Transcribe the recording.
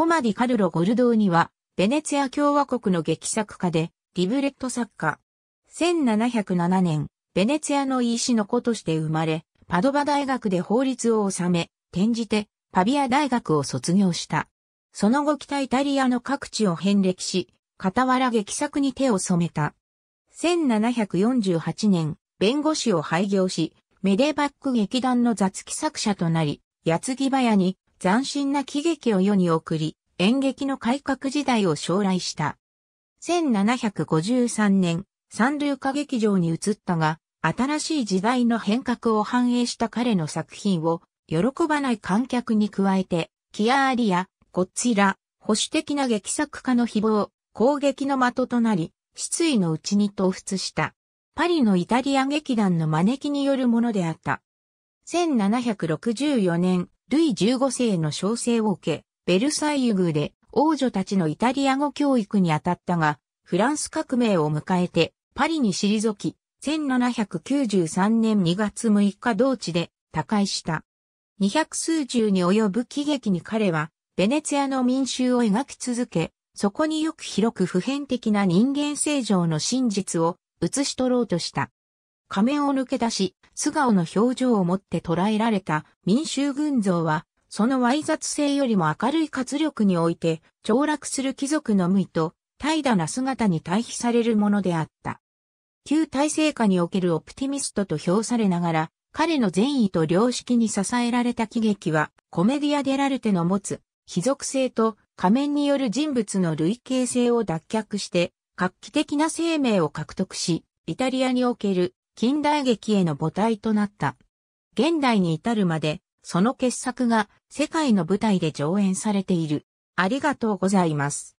コマディ・カルロ・ゴルドーニは、ベネツィア共和国の劇作家で、リブレット作家。1707年、ベネツィアの医師の子として生まれ、パドバ大学で法律を治め、転じて、パビア大学を卒業した。その後北イタリアの各地を遍歴し、傍ら劇作に手を染めた。1748年、弁護士を廃業し、メデバック劇団の雑記作者となり、矢継ぎ早に斬新な喜劇を世に送り、演劇の改革時代を将来した。1753年、三流歌劇場に移ったが、新しい時代の変革を反映した彼の作品を、喜ばない観客に加えて、キアーリや、こちら、保守的な劇作家の誹謗、攻撃の的となり、失意のうちに倒伏した。パリのイタリア劇団の招きによるものであった。1764年、ルイ15世の称生を受け、ベルサイユ宮で王女たちのイタリア語教育に当たったが、フランス革命を迎えてパリに退き、1793年2月6日同地で他界した。二百数十に及ぶ喜劇に彼は、ベネツィアの民衆を描き続け、そこによく広く普遍的な人間正常の真実を映し取ろうとした。仮面を抜け出し、素顔の表情を持って捉えられた民衆群像は、その猥雑性よりも明るい活力において、凋落する貴族の無意と、怠惰な姿に対比されるものであった。旧体制下におけるオプティミストと評されながら、彼の善意と良識に支えられた喜劇は、コメディア・デ・ラルテの持つ、貴属性と仮面による人物の類型性を脱却して、画期的な生命を獲得し、イタリアにおける近代劇への母体となった。現代に至るまで、その傑作が世界の舞台で上演されている。ありがとうございます。